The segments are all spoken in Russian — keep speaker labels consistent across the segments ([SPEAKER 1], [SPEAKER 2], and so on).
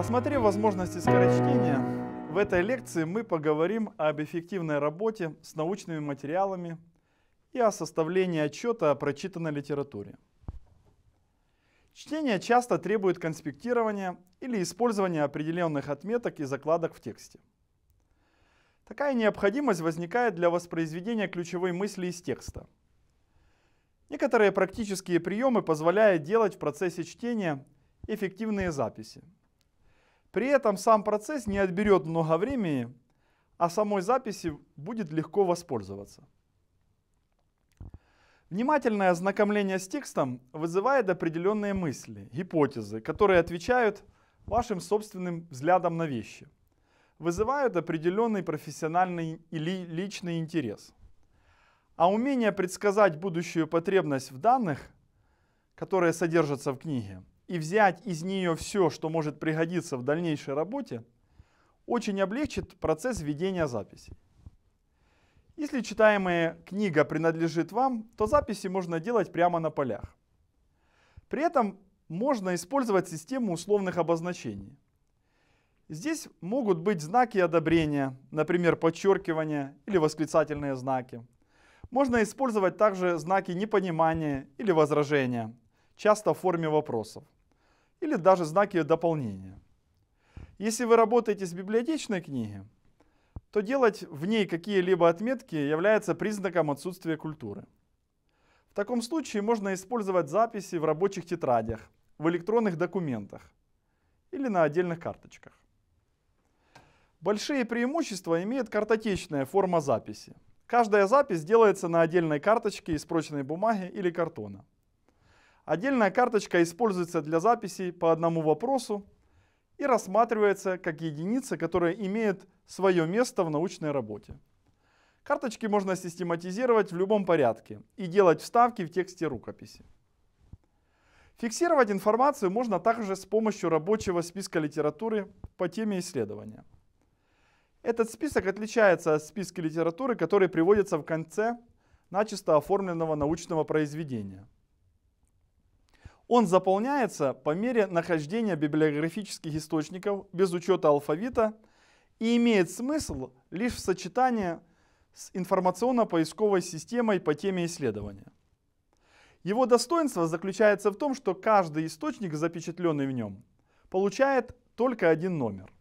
[SPEAKER 1] Рассмотрев возможности скорочтения, в этой лекции мы поговорим об эффективной работе с научными материалами и о составлении отчета о прочитанной литературе. Чтение часто требует конспектирования или использования определенных отметок и закладок в тексте. Такая необходимость возникает для воспроизведения ключевой мысли из текста. Некоторые практические приемы позволяют делать в процессе чтения эффективные записи – при этом сам процесс не отберет много времени, а самой записи будет легко воспользоваться. Внимательное ознакомление с текстом вызывает определенные мысли, гипотезы, которые отвечают вашим собственным взглядам на вещи, вызывают определенный профессиональный или личный интерес. А умение предсказать будущую потребность в данных, которые содержатся в книге, и взять из нее все, что может пригодиться в дальнейшей работе, очень облегчит процесс ведения записей. Если читаемая книга принадлежит вам, то записи можно делать прямо на полях. При этом можно использовать систему условных обозначений. Здесь могут быть знаки одобрения, например, подчеркивания или восклицательные знаки. Можно использовать также знаки непонимания или возражения, часто в форме вопросов или даже знаки дополнения. Если вы работаете с библиотечной книгой, то делать в ней какие-либо отметки является признаком отсутствия культуры. В таком случае можно использовать записи в рабочих тетрадях, в электронных документах или на отдельных карточках. Большие преимущества имеет картотечная форма записи. Каждая запись делается на отдельной карточке из прочной бумаги или картона. Отдельная карточка используется для записей по одному вопросу и рассматривается как единица, которая имеет свое место в научной работе. Карточки можно систематизировать в любом порядке и делать вставки в тексте рукописи. Фиксировать информацию можно также с помощью рабочего списка литературы по теме исследования. Этот список отличается от списка литературы, который приводится в конце начисто оформленного научного произведения – он заполняется по мере нахождения библиографических источников без учета алфавита и имеет смысл лишь в сочетании с информационно-поисковой системой по теме исследования. Его достоинство заключается в том, что каждый источник, запечатленный в нем, получает только один номер.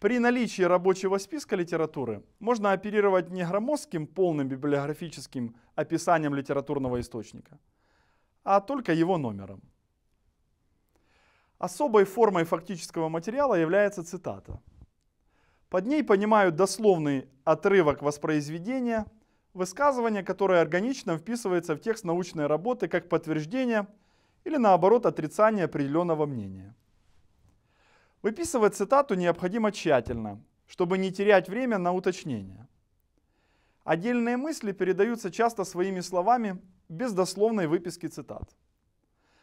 [SPEAKER 1] При наличии рабочего списка литературы можно оперировать не громоздким полным библиографическим описанием литературного источника – а только его номером. Особой формой фактического материала является цитата. Под ней понимают дословный отрывок воспроизведения, высказывание, которое органично вписывается в текст научной работы как подтверждение или наоборот отрицание определенного мнения. Выписывать цитату необходимо тщательно, чтобы не терять время на уточнение. Отдельные мысли передаются часто своими словами без дословной выписки цитат.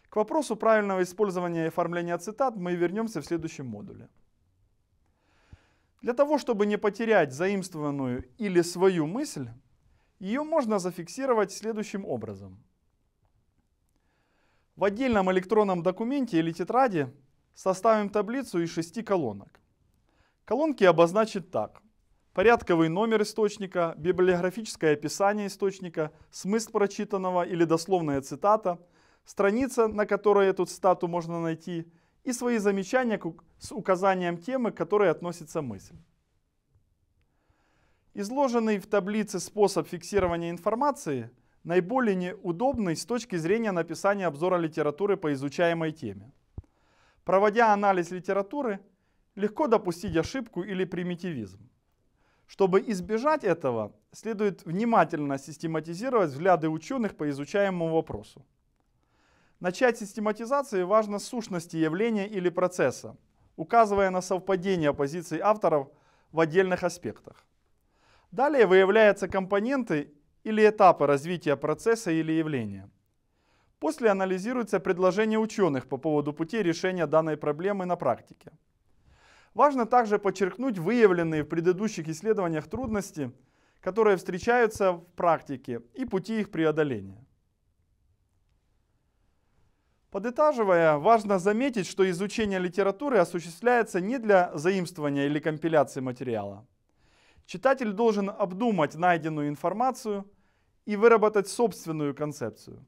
[SPEAKER 1] К вопросу правильного использования и оформления цитат мы вернемся в следующем модуле. Для того, чтобы не потерять заимствованную или свою мысль, ее можно зафиксировать следующим образом. В отдельном электронном документе или тетради составим таблицу из шести колонок. Колонки обозначить так порядковый номер источника, библиографическое описание источника, смысл прочитанного или дословная цитата, страница, на которой эту цитату можно найти, и свои замечания с указанием темы, к которой относится мысль. Изложенный в таблице способ фиксирования информации наиболее неудобный с точки зрения написания обзора литературы по изучаемой теме. Проводя анализ литературы, легко допустить ошибку или примитивизм. Чтобы избежать этого, следует внимательно систематизировать взгляды ученых по изучаемому вопросу. Начать систематизации важно с сущности явления или процесса, указывая на совпадение позиций авторов в отдельных аспектах. Далее выявляются компоненты или этапы развития процесса или явления. После анализируется предложение ученых по поводу пути решения данной проблемы на практике. Важно также подчеркнуть выявленные в предыдущих исследованиях трудности, которые встречаются в практике и пути их преодоления. Подытаживая, важно заметить, что изучение литературы осуществляется не для заимствования или компиляции материала. Читатель должен обдумать найденную информацию и выработать собственную концепцию.